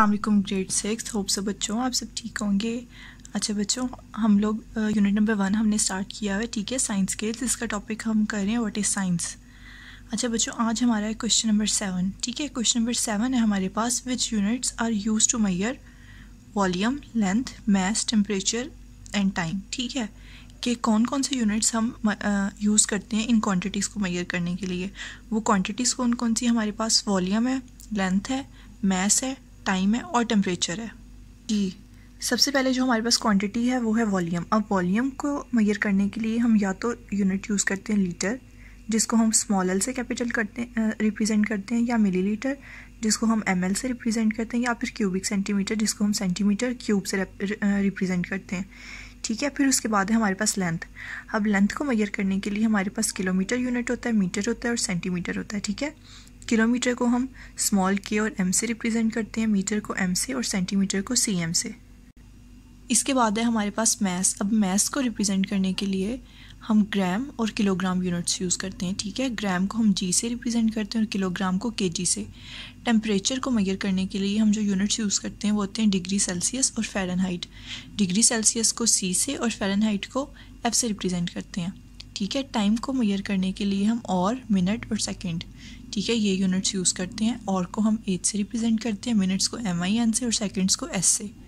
अलकुम grade six hope सब बच्चों आप सब ठीक होंगे अच्छा बच्चों हम लोग यूनिट नंबर वन हमने स्टार्ट किया है ठीक है साइंस के तो इसका टॉपिक हम कर रहे हैं व्हाट इज़ साइंस अच्छा बच्चों आज हमारा है क्वेश्चन नंबर सेवन ठीक है क्वेश्चन नंबर सेवन है हमारे पास which units are use to measure volume length mass temperature and time ठीक है कि कौन कौन से यूनिट्स हम यूज़ करते हैं इन क्वान्टिटीज़ को मैयर करने के लिए वो क्वान्टिटीज़ कौन कौन सी हमारे पास वॉलीम है लेंथ है मैस है टाइम है और टेम्परेचर है जी सबसे पहले जो हमारे पास क्वांटिटी है वो है वॉल्यूम अब वॉल्यूम को मैयर करने के लिए हम या तो यूनिट यूज़ करते हैं लीटर जिसको हम स्मॉल एल से कैपिटल करते हैं रिप्रेजेंट करते हैं या मिलीलीटर जिसको हम एम एल से रिप्रेजेंट करते हैं या फिर क्यूबिक सेंटीमीटर जिसको हम सेंटीमीटर क्यूब से रिप्रेजेंट करते हैं ठीक है फिर उसके बाद है हमारे पास लेंथ अब लेंथ को मैयर करने के लिए हमारे पास किलोमीटर यूनिट होता है मीटर होता है और सेंटीमीटर होता है ठीक है किलोमीटर को हम स्मॉल के और एम से रिप्रेजेंट करते हैं मीटर को एम से और सेंटीमीटर को सी एम से इसके बाद है हमारे पास मैस अब मैस को रिप्रेजेंट करने के लिए हम ग्राम और किलोग्राम यूनिट्स यूज़ करते हैं ठीक है ग्राम को हम जी से रिप्रेजेंट करते हैं और किलोग्राम को के जी से टेम्परेचर को मेजर करने के लिए हम जो यूनिट्स यूज़ करते हैं वो होते हैं डिग्री सेल्सियस और फ़ारेनहाइट डिग्री सेल्सियस को सी से और फ़ारेनहाइट को एफ से रिप्रेजेंट करते हैं ठीक है टाइम को मैयर करने के लिए हम और मिनट और सेकंड ठीक है ये यूनिट्स यूज़ करते हैं और को हम एज से रिप्रेजेंट करते हैं मिनट्स को एम आई एन से और सेकंड्स को एस से